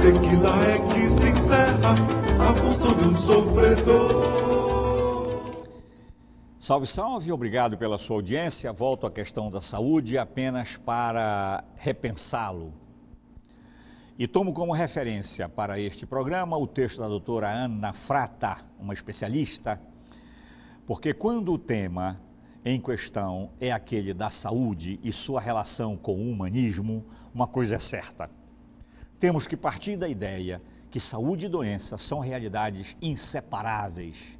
sei que lá é que se encerra a função de um sofredor. Salve, salve, obrigado pela sua audiência. Volto à questão da saúde apenas para repensá-lo. E tomo como referência para este programa o texto da doutora Ana Frata, uma especialista, porque quando o tema em questão é aquele da saúde e sua relação com o humanismo, uma coisa é certa. Temos que partir da ideia que saúde e doença são realidades inseparáveis.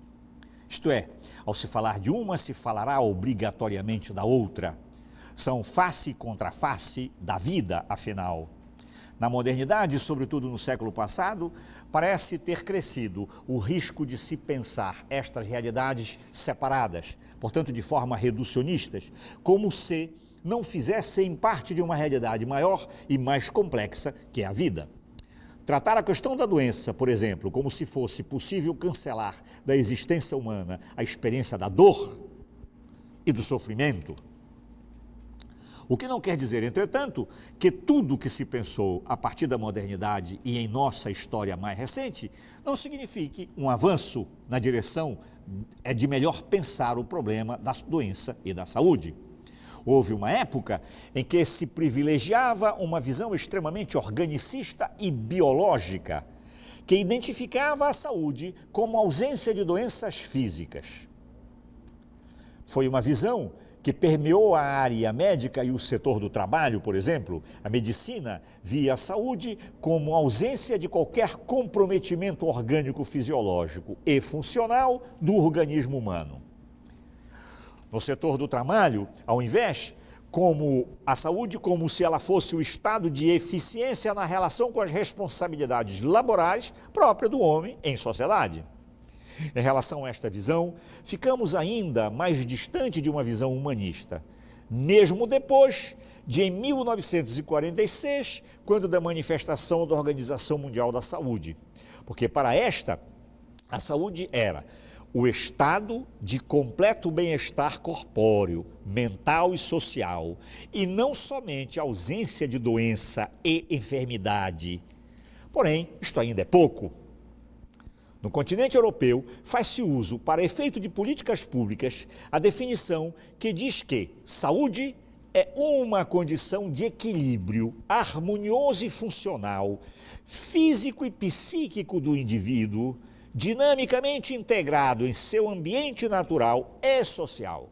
Isto é, ao se falar de uma, se falará obrigatoriamente da outra. São face contra face da vida, afinal. Na modernidade, sobretudo no século passado, parece ter crescido o risco de se pensar estas realidades separadas, portanto de forma reducionistas, como se não fizessem parte de uma realidade maior e mais complexa que é a vida. Tratar a questão da doença, por exemplo, como se fosse possível cancelar da existência humana a experiência da dor e do sofrimento o que não quer dizer, entretanto, que tudo o que se pensou a partir da modernidade e em nossa história mais recente não signifique um avanço na direção é de melhor pensar o problema da doença e da saúde. Houve uma época em que se privilegiava uma visão extremamente organicista e biológica, que identificava a saúde como ausência de doenças físicas. Foi uma visão que permeou a área médica e o setor do trabalho, por exemplo, a medicina via a saúde como ausência de qualquer comprometimento orgânico fisiológico e funcional do organismo humano. No setor do trabalho, ao invés, como a saúde como se ela fosse o estado de eficiência na relação com as responsabilidades laborais própria do homem em sociedade. Em relação a esta visão, ficamos ainda mais distante de uma visão humanista, mesmo depois de em 1946, quando da manifestação da Organização Mundial da Saúde. Porque para esta, a saúde era o estado de completo bem-estar corpóreo, mental e social, e não somente a ausência de doença e enfermidade. Porém, isto ainda é pouco. No continente europeu, faz-se uso, para efeito de políticas públicas, a definição que diz que saúde é uma condição de equilíbrio harmonioso e funcional, físico e psíquico do indivíduo, dinamicamente integrado em seu ambiente natural e social.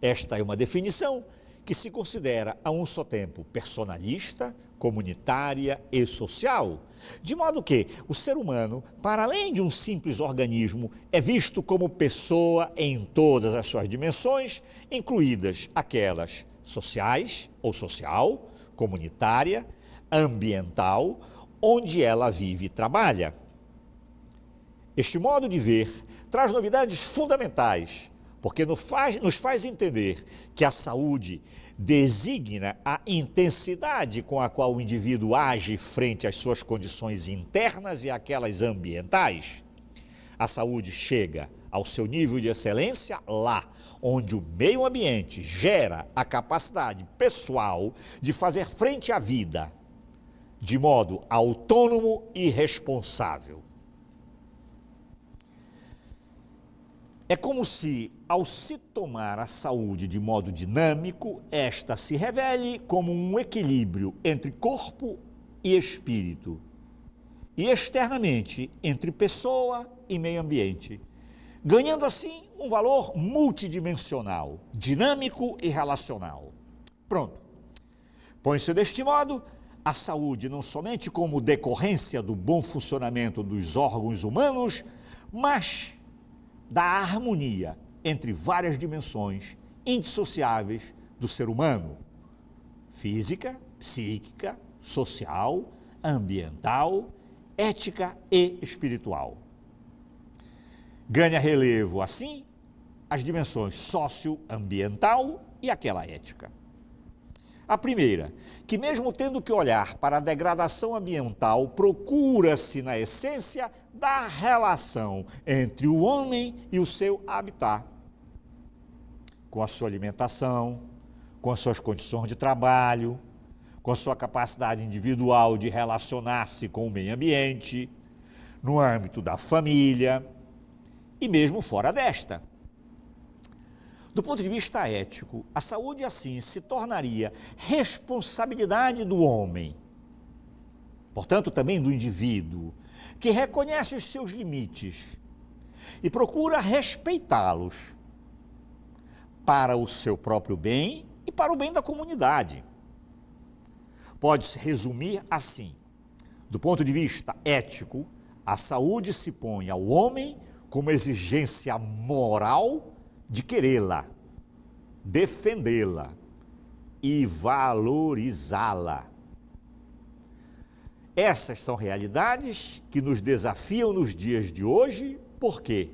Esta é uma definição que se considera a um só tempo personalista, comunitária e social. De modo que o ser humano, para além de um simples organismo, é visto como pessoa em todas as suas dimensões, incluídas aquelas sociais ou social, comunitária, ambiental, onde ela vive e trabalha. Este modo de ver traz novidades fundamentais porque nos faz, entender que a saúde designa a intensidade com a qual o indivíduo age frente às suas condições internas e aquelas ambientais. A saúde chega ao seu nível de excelência lá onde o meio ambiente gera a capacidade pessoal de fazer frente à vida de modo autônomo e responsável. É como se, ao se tomar a saúde de modo dinâmico, esta se revele como um equilíbrio entre corpo e espírito, e externamente entre pessoa e meio ambiente, ganhando assim um valor multidimensional, dinâmico e relacional. Pronto. Põe-se deste modo a saúde não somente como decorrência do bom funcionamento dos órgãos humanos, mas da harmonia entre várias dimensões indissociáveis do ser humano: física, psíquica, social, ambiental, ética e espiritual. Ganha relevo, assim, as dimensões socioambiental e aquela ética. A primeira, que mesmo tendo que olhar para a degradação ambiental, procura-se, na essência, da relação entre o homem e o seu habitat, com a sua alimentação, com as suas condições de trabalho, com a sua capacidade individual de relacionar-se com o meio ambiente, no âmbito da família e mesmo fora desta. Do ponto de vista ético, a saúde assim se tornaria responsabilidade do homem, portanto também do indivíduo, que reconhece os seus limites e procura respeitá-los para o seu próprio bem e para o bem da comunidade. Pode-se resumir assim: do ponto de vista ético, a saúde se põe ao homem como exigência moral de querê-la, defendê-la e valorizá-la. Essas são realidades que nos desafiam nos dias de hoje, porque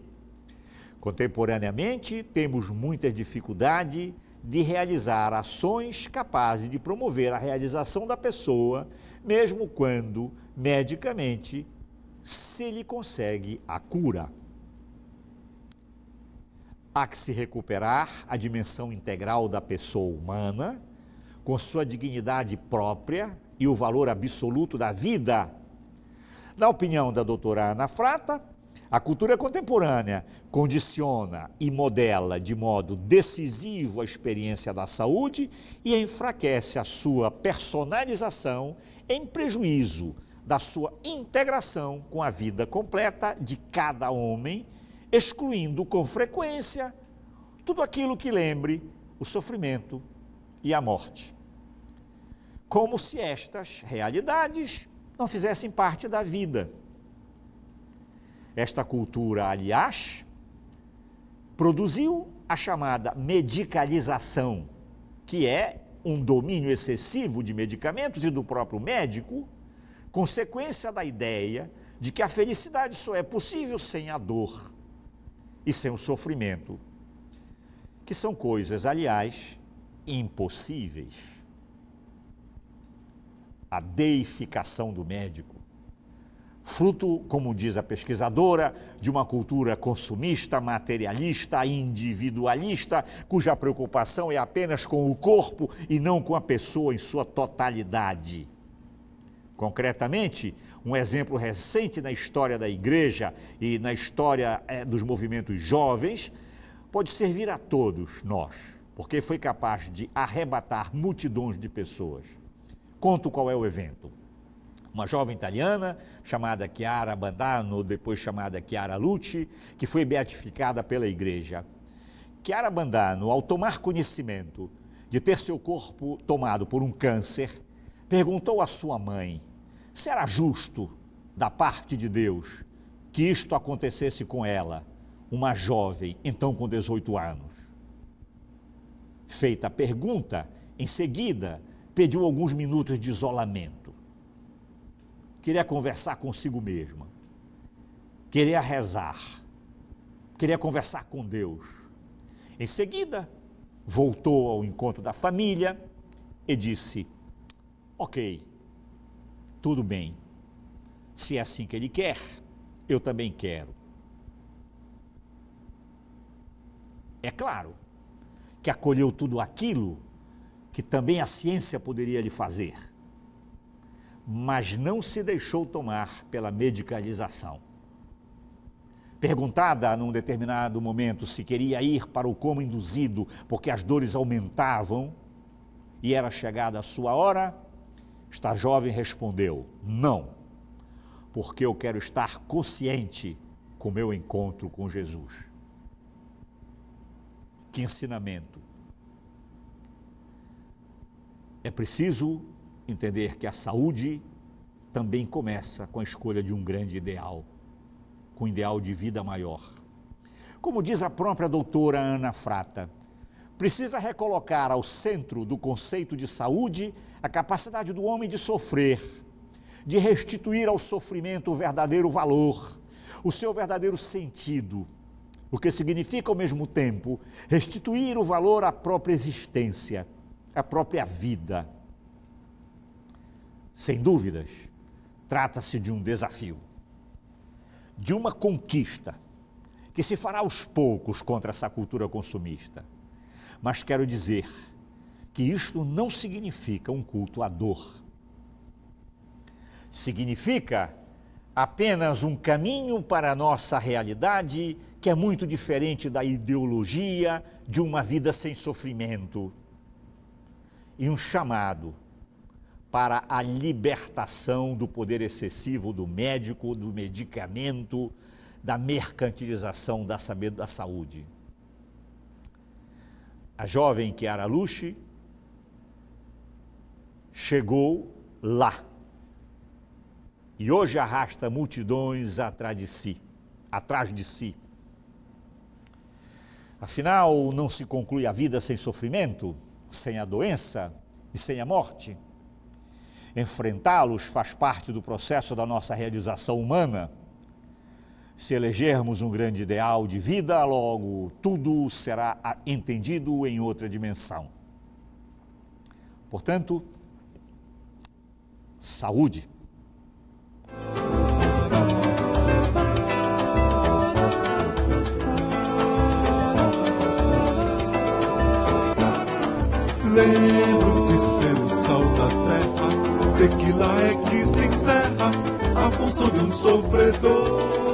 contemporaneamente temos muita dificuldade de realizar ações capazes de promover a realização da pessoa, mesmo quando medicamente se lhe consegue a cura. Há que se recuperar a dimensão integral da pessoa humana, com sua dignidade própria e o valor absoluto da vida. Na opinião da doutora Ana Frata, a cultura contemporânea condiciona e modela de modo decisivo a experiência da saúde e enfraquece a sua personalização em prejuízo da sua integração com a vida completa de cada homem excluindo com frequência tudo aquilo que lembre o sofrimento e a morte. Como se estas realidades não fizessem parte da vida. Esta cultura, aliás, produziu a chamada medicalização, que é um domínio excessivo de medicamentos e do próprio médico, consequência da ideia de que a felicidade só é possível sem a dor e sem o sofrimento, que são coisas, aliás, impossíveis. A deificação do médico, fruto, como diz a pesquisadora, de uma cultura consumista, materialista, individualista, cuja preocupação é apenas com o corpo e não com a pessoa em sua totalidade. Concretamente, um exemplo recente na história da igreja e na história é, dos movimentos jovens pode servir a todos nós, porque foi capaz de arrebatar multidões de pessoas. Conto qual é o evento. Uma jovem italiana chamada Chiara Bandano, depois chamada Chiara Lucci, que foi beatificada pela igreja. Chiara Bandano, ao tomar conhecimento de ter seu corpo tomado por um câncer, perguntou à sua mãe: será justo da parte de Deus que isto acontecesse com ela, uma jovem, então com 18 anos? Feita a pergunta, em seguida pediu alguns minutos de isolamento. Queria conversar consigo mesma, queria rezar, queria conversar com Deus. Em seguida, voltou ao encontro da família e disse: Ok, tudo bem. Se é assim que ele quer, eu também quero. É claro que acolheu tudo aquilo que também a ciência poderia lhe fazer, mas não se deixou tomar pela medicalização. Perguntada num determinado momento se queria ir para o coma induzido porque as dores aumentavam e era chegada a sua hora, esta jovem respondeu: Não, porque eu quero estar consciente com o meu encontro com Jesus. Que ensinamento! É preciso entender que a saúde também começa com a escolha de um grande ideal, com o ideal de vida maior. Como diz a própria doutora Ana Frata, precisa recolocar ao centro do conceito de saúde a capacidade do homem de sofrer, de restituir ao sofrimento o verdadeiro valor, o seu verdadeiro sentido, o que significa ao mesmo tempo restituir o valor à própria existência, à própria vida. Sem dúvidas, trata-se de um desafio, de uma conquista que se fará aos poucos contra essa cultura consumista mas quero dizer que isto não significa um culto à dor. Significa apenas um caminho para a nossa realidade que é muito diferente da ideologia de uma vida sem sofrimento e um chamado para a libertação do poder excessivo do médico, do medicamento, da mercantilização da saúde a jovem Kiara Luche chegou lá e hoje arrasta multidões atrás de si, atrás de si. Afinal, não se conclui a vida sem sofrimento, sem a doença e sem a morte. Enfrentá-los faz parte do processo da nossa realização humana. Se elegermos um grande ideal de vida, logo tudo será entendido em outra dimensão. Portanto, saúde. Lembro-te ser o sal da terra, sei que lá é que se encerra a função de um sofredor.